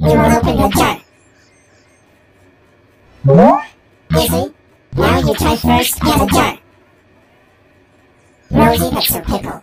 You will open your jar. Easy. Now you try first as a jar. Rosie picks her pickle.